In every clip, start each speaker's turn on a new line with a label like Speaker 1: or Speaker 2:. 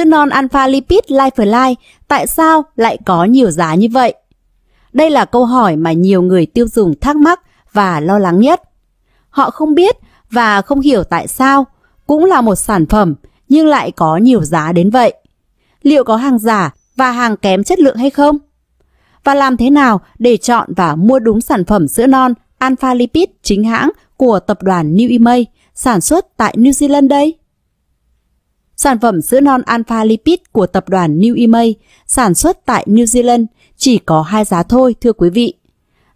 Speaker 1: sữa non alpha lipid Life tại sao lại có nhiều giá như vậy? Đây là câu hỏi mà nhiều người tiêu dùng thắc mắc và lo lắng nhất. Họ không biết và không hiểu tại sao cũng là một sản phẩm nhưng lại có nhiều giá đến vậy. Liệu có hàng giả và hàng kém chất lượng hay không? Và làm thế nào để chọn và mua đúng sản phẩm sữa non Alpha Lipid chính hãng của tập đoàn New Image sản xuất tại New Zealand đây? Sản phẩm sữa non Alpha Lipid của tập đoàn New Imay sản xuất tại New Zealand chỉ có hai giá thôi thưa quý vị.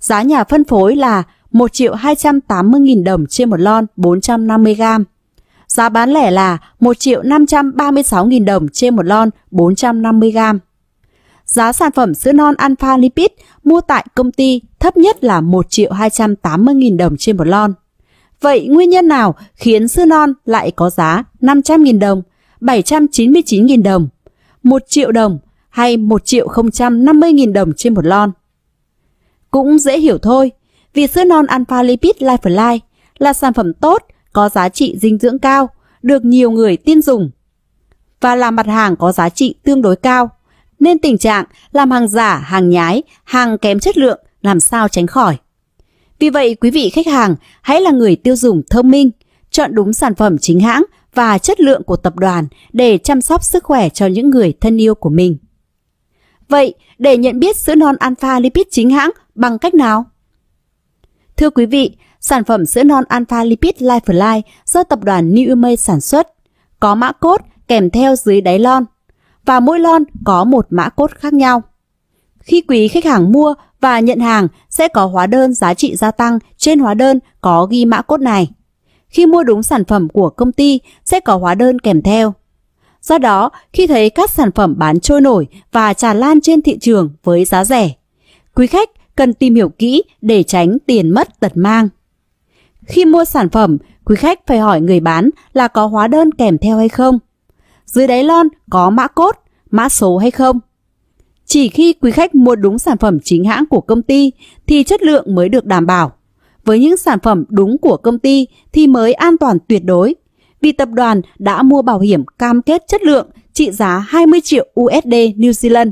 Speaker 1: Giá nhà phân phối là 1 triệu 280.000 đồng trên một lon 450 gram. Giá bán lẻ là 1 triệu 536.000 đồng trên một lon 450 gram. Giá sản phẩm sữa non Alpha Lipid mua tại công ty thấp nhất là 1 triệu 280.000 đồng trên một lon. Vậy nguyên nhân nào khiến sữa non lại có giá 500.000 đồng 799.000 đồng, 1 triệu đồng hay 1 triệu 050.000 đồng trên một lon. Cũng dễ hiểu thôi, vì sữa non Alpha Lipid life life là sản phẩm tốt, có giá trị dinh dưỡng cao, được nhiều người tin dùng và là mặt hàng có giá trị tương đối cao, nên tình trạng làm hàng giả, hàng nhái, hàng kém chất lượng làm sao tránh khỏi. Vì vậy, quý vị khách hàng hãy là người tiêu dùng thông minh, chọn đúng sản phẩm chính hãng và chất lượng của tập đoàn để chăm sóc sức khỏe cho những người thân yêu của mình. Vậy, để nhận biết sữa non alpha lipid chính hãng bằng cách nào? Thưa quý vị, sản phẩm sữa non alpha lipid Life Life do tập đoàn New Image sản xuất, có mã cốt kèm theo dưới đáy lon và mỗi lon có một mã cốt khác nhau. Khi quý khách hàng mua và nhận hàng sẽ có hóa đơn giá trị gia tăng trên hóa đơn có ghi mã cốt này. Khi mua đúng sản phẩm của công ty sẽ có hóa đơn kèm theo. Do đó, khi thấy các sản phẩm bán trôi nổi và tràn lan trên thị trường với giá rẻ, quý khách cần tìm hiểu kỹ để tránh tiền mất tật mang. Khi mua sản phẩm, quý khách phải hỏi người bán là có hóa đơn kèm theo hay không. Dưới đáy lon có mã cốt, mã số hay không. Chỉ khi quý khách mua đúng sản phẩm chính hãng của công ty thì chất lượng mới được đảm bảo với những sản phẩm đúng của công ty thì mới an toàn tuyệt đối. Vì tập đoàn đã mua bảo hiểm cam kết chất lượng trị giá 20 triệu USD New Zealand.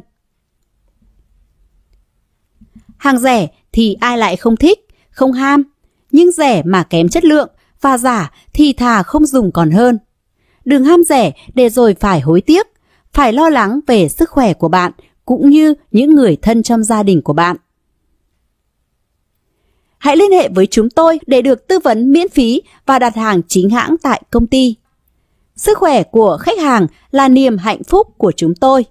Speaker 1: Hàng rẻ thì ai lại không thích, không ham, nhưng rẻ mà kém chất lượng và giả thì thà không dùng còn hơn. Đừng ham rẻ để rồi phải hối tiếc, phải lo lắng về sức khỏe của bạn cũng như những người thân trong gia đình của bạn hãy liên hệ với chúng tôi để được tư vấn miễn phí và đặt hàng chính hãng tại công ty. Sức khỏe của khách hàng là niềm hạnh phúc của chúng tôi.